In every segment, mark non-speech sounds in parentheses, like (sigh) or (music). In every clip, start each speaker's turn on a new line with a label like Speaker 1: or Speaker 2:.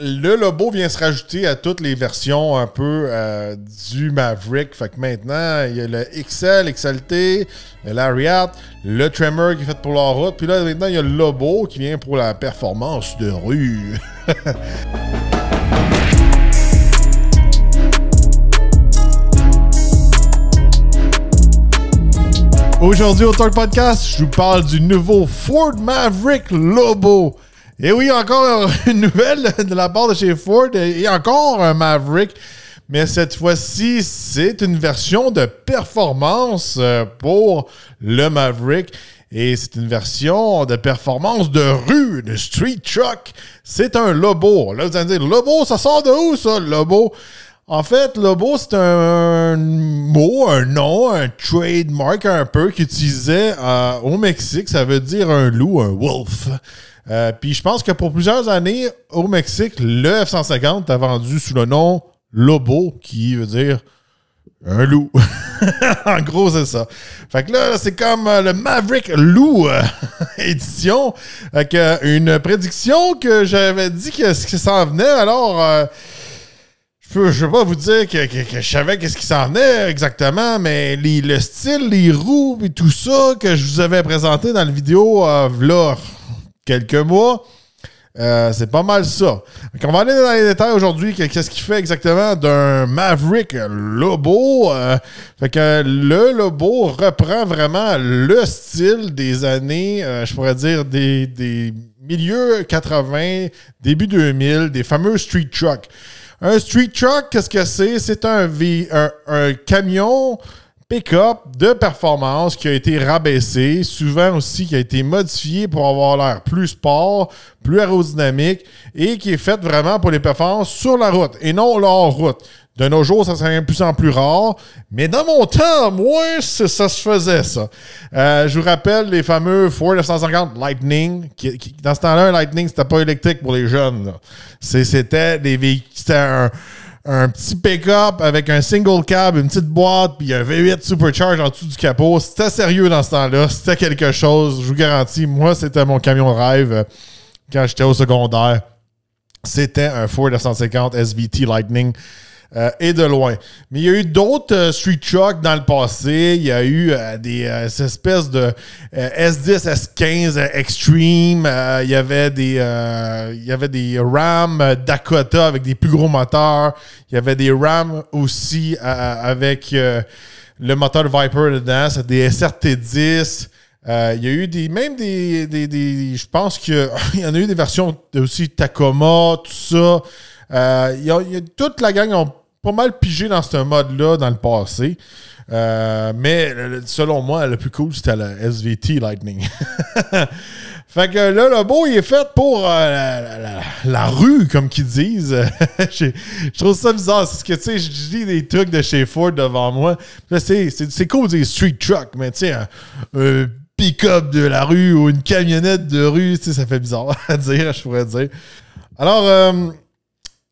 Speaker 1: le Lobo vient se rajouter à toutes les versions un peu euh, du Maverick. Fait que maintenant, il y a le XL, XLT, l'Ariat, le Tremor qui est fait pour la route. Puis là, maintenant, il y a le Lobo qui vient pour la performance de rue. (laughs) Aujourd'hui au Talk Podcast, je vous parle du nouveau Ford Maverick Lobo. Et oui, encore (laughs) une nouvelle de la part de chez Ford et encore un Maverick. Mais cette fois-ci, c'est une version de performance euh, pour le Maverick. Et c'est une version de performance de rue, de street truck. C'est un Lobo. Là, vous allez me dire, Lobo, ça sort de où ça, Lobo? En fait, Lobo, c'est un mot, un nom, un trademark un peu qu'utilisait euh, au Mexique. Ça veut dire un loup, un wolf. Euh, puis je pense que pour plusieurs années, au Mexique, le F-150 a vendu sous le nom Lobo, qui veut dire un loup. (laughs) en gros, c'est ça. Fait que là, c'est comme euh, le Maverick Loup euh, (laughs) édition. Avec une prédiction que j'avais dit que ce qui s'en venait. Alors, je peux vais pas vous dire que, je savais qu'est-ce qui s'en venait exactement, mais les, le style, les roues et tout ça que je vous avais présenté dans la vidéo, là, quelques mois. Euh, c'est pas mal ça. on va aller dans les détails aujourd'hui. Qu'est-ce qu'il fait exactement d'un Maverick Lobo? Euh, fait que le Lobo reprend vraiment le style des années, euh, je pourrais dire, des, milieux 80, début 2000, des fameux street trucks. Un street truck, qu'est-ce que c'est? C'est un, un, camion pick-up de performance qui a été rabaissé, souvent aussi qui a été modifié pour avoir l'air plus sport, plus aérodynamique et qui est fait vraiment pour les performances sur la route et non hors route. De nos jours, ça serait de plus en plus rare, mais dans mon temps, moi, ça se faisait ça. Euh, je vous rappelle les fameux Ford 950 Lightning. dans ce temps-là, un Lightning, c'était pas électrique pour les jeunes. C'était des véhicules, c'était un un petit pick-up avec un single cab, une petite boîte, puis un V8 supercharge en dessous du capot. C'était sérieux dans ce temps-là. C'était quelque chose, je vous garantis. Moi, c'était mon camion rêve euh, quand j'étais au secondaire. C'était un Ford 150 SVT Lightning. Euh, et de loin. Mais il y a eu d'autres euh, street trucks dans le passé. Il y a eu euh, des espèces de S10, S15 Extreme. il y avait des il y avait des Ram Dakota avec des plus gros moteurs. Il y avait des Ram aussi avec le moteur Viper dedans, c'est des SRT10. Il y a eu des, même des, je pense qu'il (laughs) y en a eu des versions aussi Tacoma, tout ça. il y a, toute la gang ont pas mal pigé dans ce mode-là dans le passé. Euh, mais selon moi, le plus cool, c'était la SVT Lightning. (laughs) fait que là, le beau, il est fait pour euh, la, rue, comme qu'ils disent. (laughs) je, trouve ça bizarre. C'est ce que, tu sais, je dis des trucs de chez Ford devant moi. C'est cool des street truck, mais tu sais, un, pick-up de la rue ou une camionnette de rue, ça fait bizarre (laughs) à dire, je pourrais dire. Alors, euh,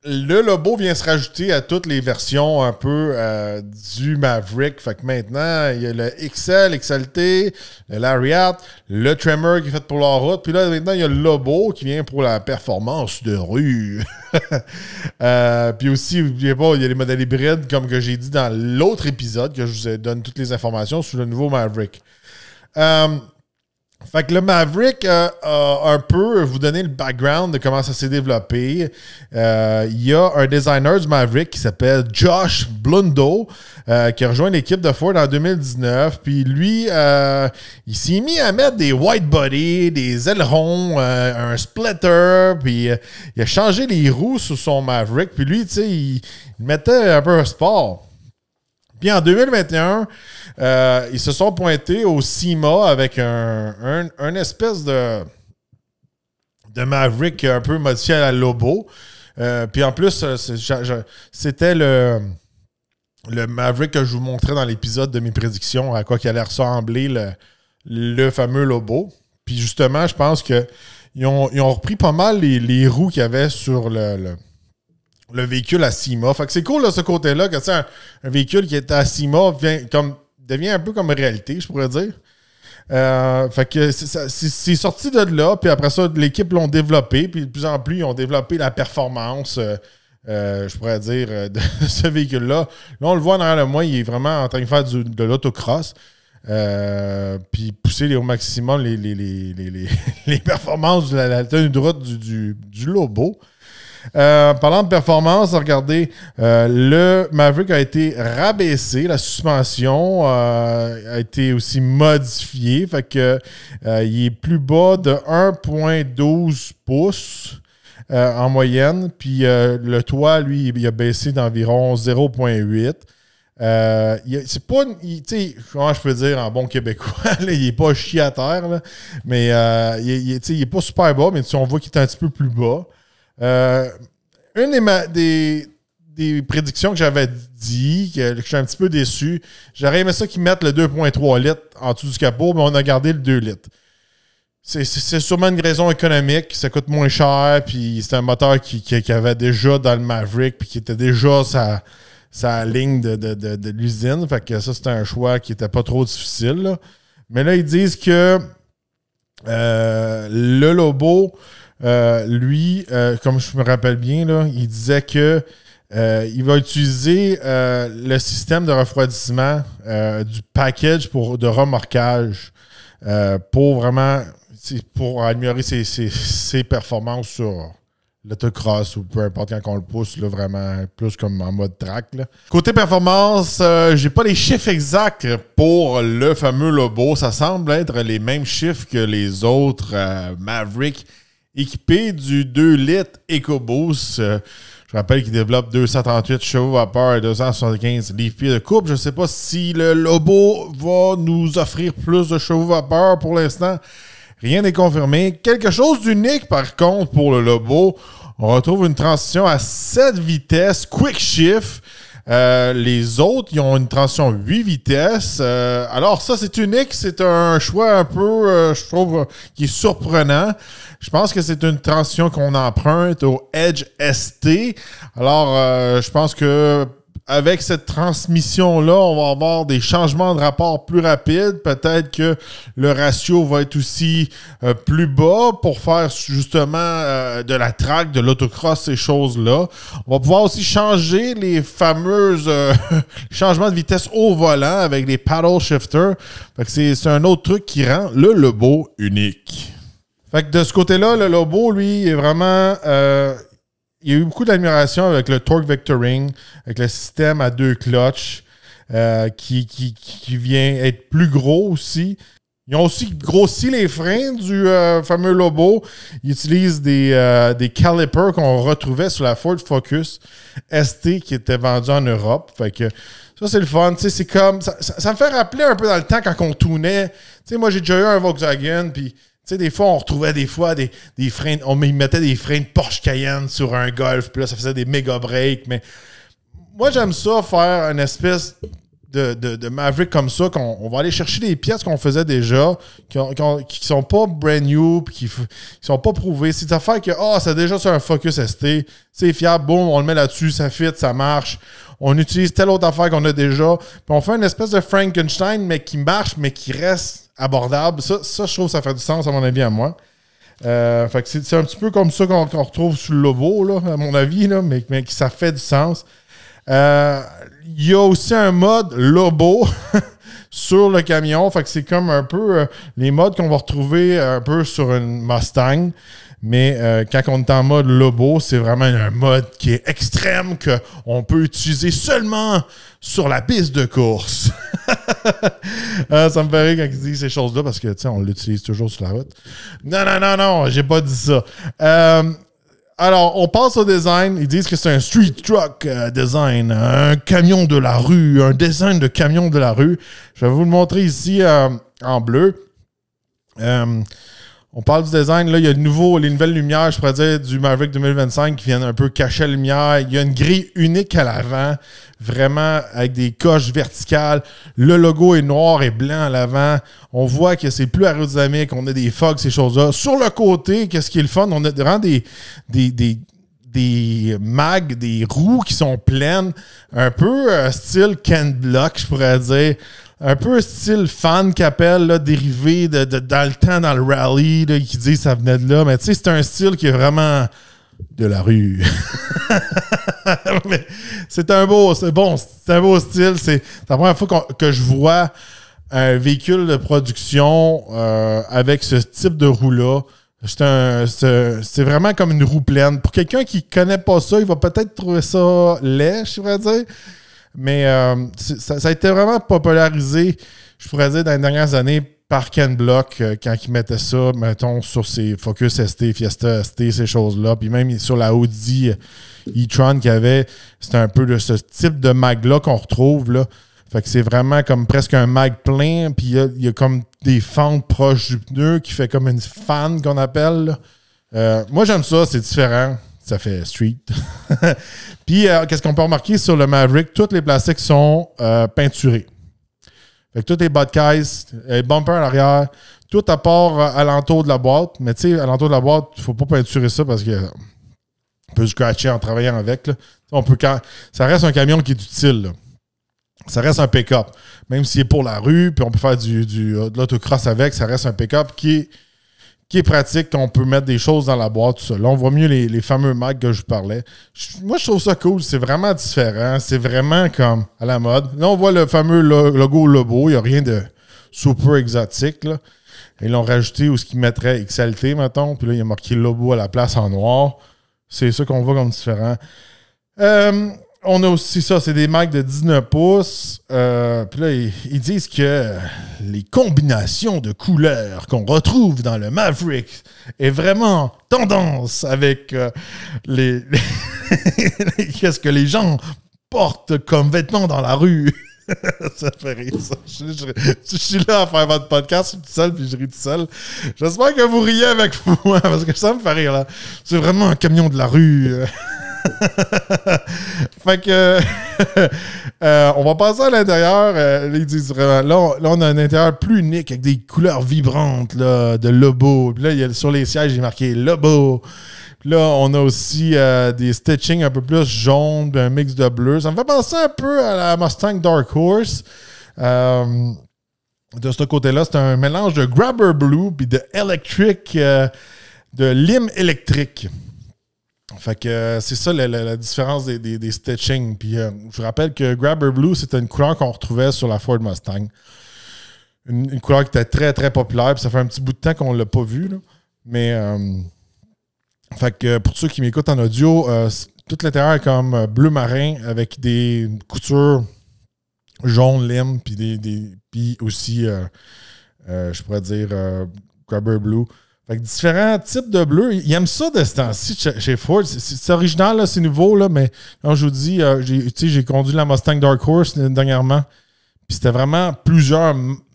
Speaker 1: le Lobo vient se rajouter à toutes les versions un peu euh, du Maverick. Fait que maintenant, il y a le XL, XLT, le Lariat, le Tremor qui est fait pour la route. Puis là, maintenant, il y a le Lobo qui vient pour la performance de rue. (laughs) Euh, puis aussi, n'oubliez pas, il y a les modèles hybrides, comme que j'ai dit dans l'autre épisode, que je vous donne toutes les informations sur le nouveau Maverick. Euh, fait que le Maverick euh, a un peu euh, vous donner le background de comment ça s'est développé. Euh, il y a un designer du Maverick qui s'appelle Josh Blundo qui a rejoint l'équipe de Ford en 2019. Puis lui, il s'est mis à mettre des white body, des ailerons, un splitter. Puis il a changé les roues sur son Maverick. Puis lui, tu sais, il mettait un peu un sport. Puis en 2021, euh, ils se sont pointés au CIMA avec un, espèce de, de Maverick un peu modifié à la Lobo. Euh, puis en plus, euh, c'était le, le Maverick que je vous montrais dans l'épisode de mes prédictions, à quoi qu'il allait ressembler le, fameux Lobo. Puis justement, je pense qu'ils ont, ils ont repris pas mal les, roues qu'il y avait sur le le véhicule à CIMA. Fait c'est cool, là, ce côté-là, que un, un véhicule qui est à CIMA devient un peu comme réalité, je pourrais dire. Euh, fait que c'est sorti de là, puis après ça, l'équipe l'ont développé, puis de plus en plus, ils ont développé la performance, euh, euh, je pourrais dire, de (laughs) ce véhicule-là. Là, on le voit derrière le mois, il est vraiment en train de faire de l'autocross. puis pousser au maximum les, les, (laughs) performances de la, tenue de du, du Lobo. Euh, parlant de performance, regardez, euh, le Maverick a été rabaissé, la suspension euh, a été aussi modifiée, fait que il est plus bas de 1,12 pouces. en moyenne, puis le toit, lui, il a baissé d'environ 0,8. c'est pas, tu sais, comment je peux dire en bon québécois, (laughs) il est pas chié à terre, mais il, n'est est pas super bas, mais on voit qu'il est un petit peu plus bas. Euh, une des, prédictions que j'avais dit, que, je suis un petit peu déçu, j'aurais aimé ça qu'ils mettent le 2.3 litres en dessous du capot, mais on a gardé le 2 litres. C'est sûrement une raison économique, ça coûte moins cher, puis c'est un moteur qui, qui, avait déjà dans le Maverick, puis qui était déjà sa, sa ligne de, de, de, l'usine. Fait que ça, c'était un choix qui n'était pas trop difficile. Mais là, ils disent que euh, le Lobo, euh, lui, euh, comme je me rappelle bien, il disait que euh, il va utiliser le système de refroidissement du package pour, de remorquage pour vraiment pour améliorer ses, performances sur l'autocross ou peu importe quand on le pousse, là, vraiment plus comme en mode track. Côté performance, j'ai pas les chiffres exacts pour le fameux Lobo. Ça semble être les mêmes chiffres que les autres Maverick équipé du 2 litres EcoBoost. Euh, je rappelle qu'il développe 238 chevaux vapeur et 275 livres-pieds de coupe. Je ne sais pas si le Lobo va nous offrir plus de chevaux vapeur pour l'instant. Rien n'est confirmé. Quelque chose d'unique par contre pour le Lobo. On retrouve une transition à 7 vitesses, quick shift. Euh, les autres, ils ont une transition 8 vitesses. Euh, alors ça, c'est unique. C'est un choix un peu, euh, je trouve, qui est surprenant. Je pense que c'est une transition qu'on emprunte au Edge ST. Alors, je pense que avec cette transmission-là, on va avoir des changements de rapport plus rapides. Peut-être que le ratio va être aussi euh, plus bas pour faire justement euh, de la track, de l'autocross, ces choses-là. On va pouvoir aussi changer les fameuses euh, (laughs) changements de vitesse au volant avec des paddle shifters. C'est un autre truc qui rend le Lobo unique. Fait que de ce côté-là, le Lobo, lui, est vraiment il y a eu beaucoup d'admiration avec le torque vectoring, avec le système à deux clutches euh, qui, qui, vient être plus gros aussi. Ils ont aussi grossi les freins du euh, fameux Lobo. Ils utilisent des, euh, des calipers qu'on retrouvait sur la Ford Focus ST qui était vendue en Europe. Fait que ça, c'est le fun. C'est comme, ça, me fait rappeler un peu dans le temps quand on tournait. moi, j'ai déjà eu un Volkswagen, puis tu sais, des fois, on retrouvait des fois des, freins. On mettait des freins de Porsche Cayenne sur un golf, puis là, ça faisait des méga breaks. Mais moi, j'aime ça faire une espèce de, de, Maverick comme ça, qu'on on va aller chercher des pièces qu'on faisait déjà, qui, sont pas brand new, qui, sont pas prouvées. C'est des affaires que, ah, c'est déjà sur un Focus ST, c'est fiable, boum, on le met là-dessus, ça fit, ça marche. On utilise telle autre affaire qu'on a déjà. Puis on fait une espèce de Frankenstein, mais qui marche, mais qui reste abordable. Ça, ça, je trouve ça fait du sens, à mon avis, à moi. Euh, fait que c'est un petit peu comme ça qu'on retrouve sur le Lobo à mon avis, mais, mais ça fait du sens. Euh, il y a aussi un mode lobo (laughs) sur le camion. Fait c'est comme un peu euh, les modes qu'on va retrouver un peu sur une Mustang. Mais euh, quand on est en mode Lobo, c'est vraiment un mode qui est extrême qu'on peut utiliser seulement sur la piste de course. (laughs) Ah, ça me paraît quand ils disent ces choses-là parce que, on l'utilise toujours sur la route. Non, non, non, non, j'ai pas dit ça. Euh, alors, on passe au design. Ils disent que c'est un street truck euh, design, hein. un camion de la rue, un design de camion de la rue. Je vais vous le montrer ici en bleu. On parle du design. Là, il y a de nouveau les nouvelles lumières, je pourrais dire, du Maverick 2025 qui viennent un peu cacher la lumière. Il y a une grille unique à l'avant, vraiment avec des coches verticales. Le logo est noir et blanc à l'avant. On voit que c'est plus aérodynamique. On a des fogs, ces choses-là. Sur le côté, qu'est-ce qui est le fun? On a vraiment des, des, des des mags, des roues qui sont pleines, un peu euh, style Ken Block, je pourrais dire un peu style fan qu'appelle, dérivé de, de, dans le temps, dans le rally, qui dit que ça venait de là. Mais tu sais, c'est un style qui est vraiment de la rue. (laughs) c'est un beau, c'est bon, c'est un beau style. C'est la première fois que je vois un véhicule de production euh, avec ce type de roue-là. C'est vraiment comme une roue pleine. Pour quelqu'un qui connaît pas ça, il va peut-être trouver ça lèche, je voudrais dire. Mais euh, ça, a été vraiment popularisé, je pourrais dire, dans les dernières années par Ken Block, euh, quand il mettait ça, mettons, sur ses Focus ST, Fiesta ST, ces choses-là. Puis même sur la Audi euh, e-tron qu'il y avait, c'était un peu de ce type de mag-là qu'on retrouve, là. Fait que c'est vraiment comme presque un mag plein, puis il y, a comme des fentes proches du pneu qui fait comme une fan qu'on appelle. moi, j'aime ça, c'est différent ça fait street. (laughs) Puis, euh, qu'est-ce qu'on peut remarquer sur le Maverick? Toutes les plastiques sont euh, peinturés. Fait que toutes les bas caisse, les euh, bumpers à l'arrière, tout à part à alentour de la boîte. Mais tu sais, alentour de la boîte, il faut pas peinturer ça parce que on peut scratcher en travaillant avec. Ça reste un camion qui est utile. Ça reste un pick-up. Même s'il est pour la rue, puis on peut faire du, de l'autocross avec, ça reste un pick-up qui est qui est pratique, qu'on peut mettre des choses dans la boîte, tout ça. on voit mieux les, fameux Mac que je parlais. moi, je trouve ça cool. C'est vraiment différent. C'est vraiment comme à la mode. Là, on voit le fameux logo Lobo. Il n'y a rien de super exotique. Là. Ils l'ont rajouté où ce qu'ils mettraient XLT, mettons. Puis là, il y a marqué Lobo à la place en noir. C'est ça qu'on voit comme différent. Euh, on a aussi ça, c'est des macs de 19 pouces. Euh, Puis là, ils, disent que les combinations de couleurs qu'on retrouve dans le Maverick est vraiment tendance avec euh, les. (laughs) Qu'est-ce que les gens portent comme vêtements dans la rue? (laughs) ça fait rire, ça. Je, suis là à faire votre podcast, je suis tout seul, puis je ris tout seul. J'espère que vous riez avec moi, parce que ça me fait rire, là. C'est vraiment un camion de la rue. Euh. (laughs) fait que. (laughs) Euh, on va passer à l'intérieur. Euh, là, on, a un intérieur plus unique avec des couleurs vibrantes de Lobo. là, sur les sièges, il est marqué Lobo. là, on a aussi euh, des stitchings un peu plus jaunes, un mix de bleu. Ça me fait penser un peu à la Mustang Dark Horse. de ce côté-là, c'est un mélange de Grabber Blue puis de Electric, de lime électrique. Fait que euh, c'est ça la, différence des, des, stitching. Puis euh, je vous rappelle que Grabber Blue, c'était une couleur qu'on retrouvait sur la Ford Mustang. Une, couleur qui était très, très populaire. Puis ça fait un petit bout de temps qu'on ne l'a pas vue. Mais euh, fait pour ceux qui m'écoutent en audio, toute l'intérieur est comme bleu marin avec des coutures jaune lime, des, puis aussi, je pourrais dire, Grabber Blue différents types de bleus. Ils aiment ça de ce temps-ci chez Ford. C'est original, c'est nouveau, là, mais quand je vous dis, euh, j'ai conduit la Mustang Dark Horse dernièrement. Puis c'était vraiment plusieurs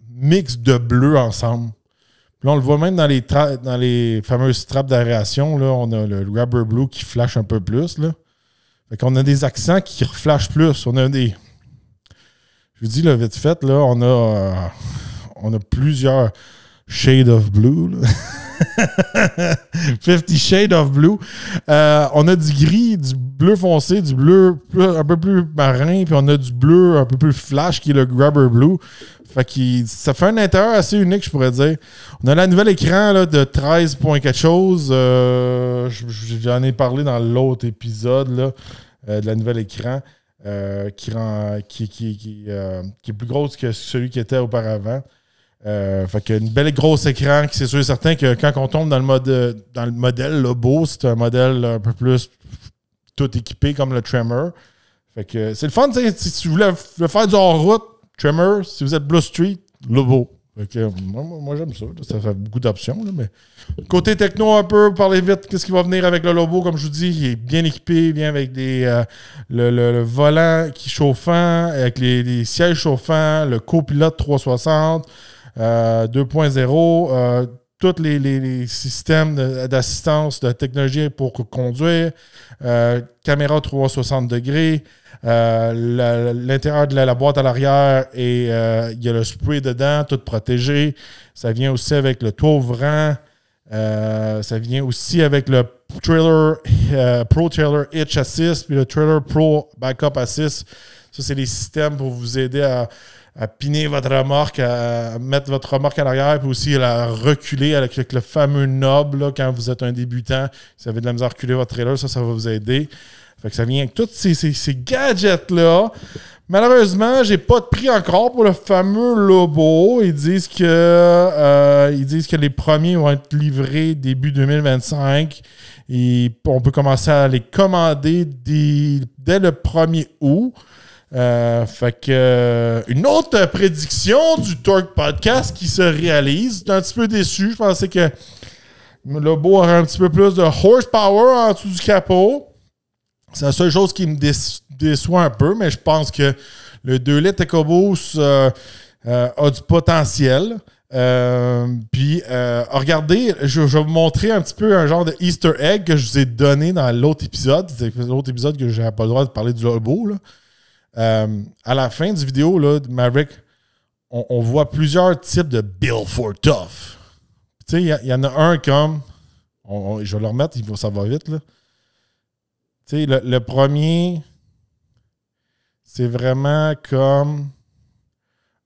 Speaker 1: mix de bleu ensemble. on le voit même dans les, dans les fameuses trappes d'aération. on a le rubber blue qui flash un peu plus. Là. Fait a des accents qui flashent plus. On a des. Je vous dis, là, vite fait, là, on a, euh, on a plusieurs shades of blue. (laughs) 50 (laughs) Shades of Blue. Euh, on a du gris, du bleu foncé, du bleu un peu plus marin, puis on a du bleu un peu plus flash qui est le Grabber Blue. Fait ça fait un intérieur assez unique, je pourrais dire. On a la nouvelle écran de 13.4 choses euh, J'en ai parlé dans l'autre épisode euh, de la nouvelle écran qui, qui est plus grosse que celui qui était auparavant. Euh, fait qu'une belle grosse écran qui c'est sûr et certain que quand on tombe dans le mode dans le modèle Lobo, c'est un modèle un peu plus tout équipé comme le Tremor. que c'est le fun, si tu voulais faire du hors-route, Tremor, si vous êtes Blue Street, le moi, j'aime ça. Ça fait beaucoup d'options. Mais... Côté techno, un peu, parler vite, qu'est-ce qui va venir avec le Lobo? Comme je vous dis, il est bien équipé, il vient avec des, euh, le, volant qui chauffant, avec les sièges chauffants, le copilote 360. 2.0, euh, euh, tous les, systèmes d'assistance, de, technologie pour conduire, euh, caméra 360 degrés, l'intérieur de la, boîte à l'arrière et il y a le spray dedans, tout protégé. Ça vient aussi avec le toit ouvrant. ça vient aussi avec le trailer Pro Trailer Hitch Assist puis le trailer Pro Backup Assist. Ça, c'est les systèmes pour vous aider à à piner votre remorque, à mettre votre remorque à l'arrière, puis aussi à la reculer avec le fameux noble quand vous êtes un débutant. ça vous avez de la misère à reculer votre trailer, ça, ça va vous aider. Fait que ça vient avec tous ces, gadgets-là. Malheureusement, j'ai pas de prix encore pour le fameux lobo. Ils disent que euh, ils disent que les premiers vont être livrés début 2025. Et on peut commencer à les commander dès, dès le 1er août. Euh, fait que euh, une autre prédiction du Torque Podcast qui se réalise. J'étais un petit peu déçu. Je pensais que le beau aurait un petit peu plus de horsepower en dessous du capot. C'est la seule chose qui me déçoit un peu, mais je pense que le 2 litres EcoBoost euh, a du potentiel. puis, regardez, je, vais vous montrer un petit peu un genre de Easter egg que je vous ai donné dans l'autre épisode. C'est l'autre épisode que j'ai pas le droit de parler du lobo. Là. Euh, à la fin du vidéo, Maverick, on, voit plusieurs types de Bill for Tough. il y, en a un comme. je vais le remettre, ça va vite. le, premier, c'est vraiment comme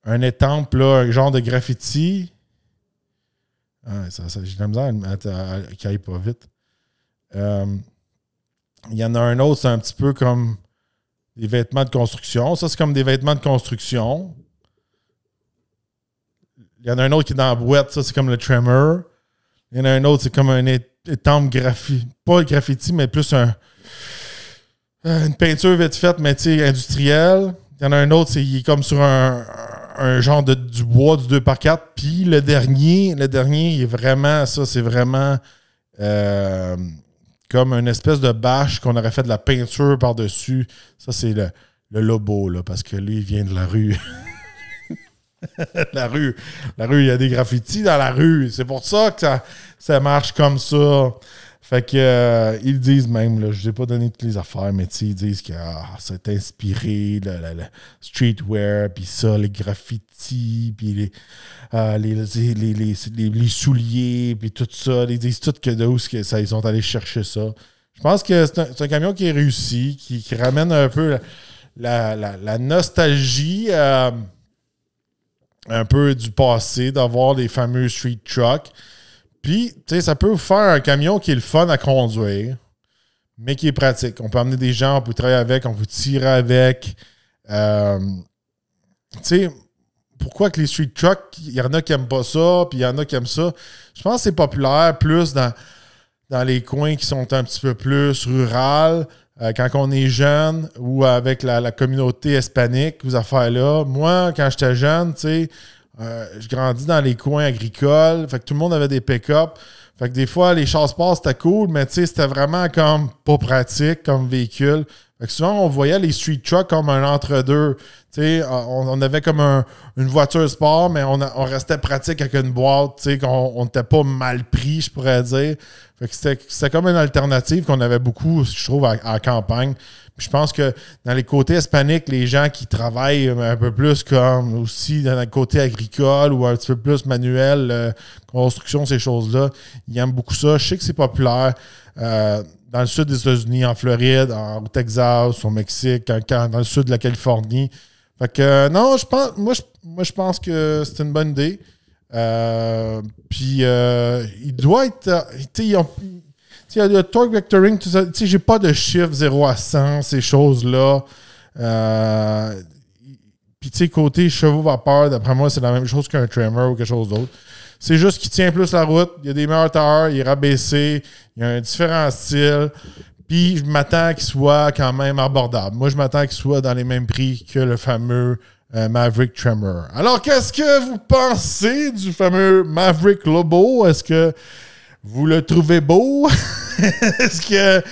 Speaker 1: un étample, un genre de graffiti. Ah, ça, J'ai la misère à, pas vite. Euh, il y en a un autre, c'est un petit peu comme des vêtements de construction. Ça, c'est comme des vêtements de construction. Il y en a un autre qui est dans la boîte. Ça, c'est comme le tremor. Il y en a un autre, c'est comme un étampe graffiti. Pas le graffiti, mais plus un, euh, une peinture vite faite, mais tu sais, industrielle. Il y en a un autre, c'est comme sur un, genre de du bois du 2 par 4 Puis le dernier, le dernier, il est vraiment, ça, c'est vraiment. Euh, comme une espèce de bâche qu'on aurait fait de la peinture par-dessus. Ça, c'est le, le, lobo, parce que lui, il vient de la rue. (laughs) la rue. La rue, il y a des graffitis dans la rue. C'est pour ça que ça, ça marche comme ça. Fait que euh, ils disent même, là, je vais pas donné toutes les affaires, mais ils disent que c'est ah, inspiré, le, streetwear, puis ça, les graffitis, puis euh, les, souliers, puis tout ça. Ils disent tout que d'où que ça, ils sont allés chercher ça. Je pense que c'est un, camion qui est réussi, qui, ramène un peu la, nostalgie. Euh, un peu du passé, d'avoir les fameux street trucks. Puis, tu sais, ça peut vous faire un camion qui est le fun à conduire, mais qui est pratique. On peut amener des gens, on peut travailler avec, on peut tirer avec. Euh, tu sais, pourquoi que les street trucks, il y en a qui n'aiment pas ça, puis il y en a qui aiment ça. Je pense que c'est populaire plus dans, dans les coins qui sont un petit peu plus rurales, euh, quand on est jeune ou avec la, communauté hispanique, vous affaires-là. Moi, quand j'étais jeune, tu sais, euh, je grandis dans les coins agricoles. tout le monde avait des pick-up. des fois, les choses passent, c'était cool, mais c'était vraiment comme pas pratique comme véhicule souvent, on voyait les street trucks comme un entre-deux. Euh, on, on avait comme une voiture sport, mais on, restait pratique avec une boîte, qu'on n'était pas mal pris, je pourrais dire. Fait que c'était comme une alternative qu'on avait beaucoup, je trouve, à, campagne. je pense que dans les côtés hispaniques, les gens qui travaillent un peu plus comme aussi dans le côté agricole ou un petit peu plus manuel, euh, construction, ces choses-là, ils aiment beaucoup ça. Je sais que c'est populaire. Euh, dans le sud des États-Unis, en Floride, au Texas, au Mexique, dans le sud de la Californie. Fait que euh, non, je pense, moi, je, moi, je pense que c'est une bonne idée. Euh, puis euh, il doit être. Tu sais, il y a le torque vectoring, tout ça. Tu sais, j'ai pas de chiffre 0 à 100, ces choses-là. puis tu sais, côté chevaux vapeur, d'après moi, c'est la même chose qu'un tremor ou quelque chose d'autre. C'est juste qu'il tient plus la route. Il y a des meilleurs tailleurs, il est rabaissé, il y a un différent style. Puis je m'attends qu'il soit quand même abordable. Moi, je m'attends qu'il soit dans les mêmes prix que le fameux euh, Maverick Tremor. Alors, qu'est-ce que vous pensez du fameux Maverick Lobo? Est-ce que vous le trouvez beau? (laughs) Est-ce que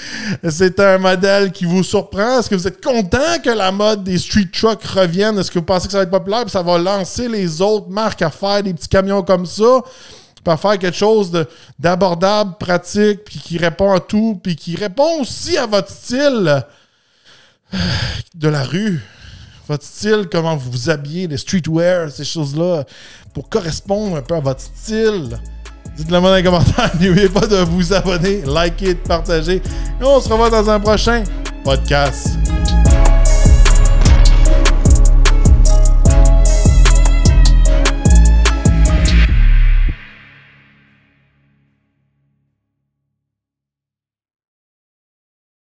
Speaker 1: c'est un modèle qui vous surprend? Est-ce que vous êtes content que la mode des street trucks revienne? Est-ce que vous pensez que ça va être populaire? Puis ça va lancer les autres marques à faire des petits camions comme ça? à faire quelque chose d'abordable, pratique, puis qui répond à tout, puis qui répond aussi à votre style euh, de la rue votre style, comment vous vous habillez, les streetwear, ces choses-là, pour correspondre un peu à votre style. Dites-le moi dans les commentaires. (laughs) N'oubliez pas de vous abonner, liker, de partager. Et on se revoit dans un prochain podcast.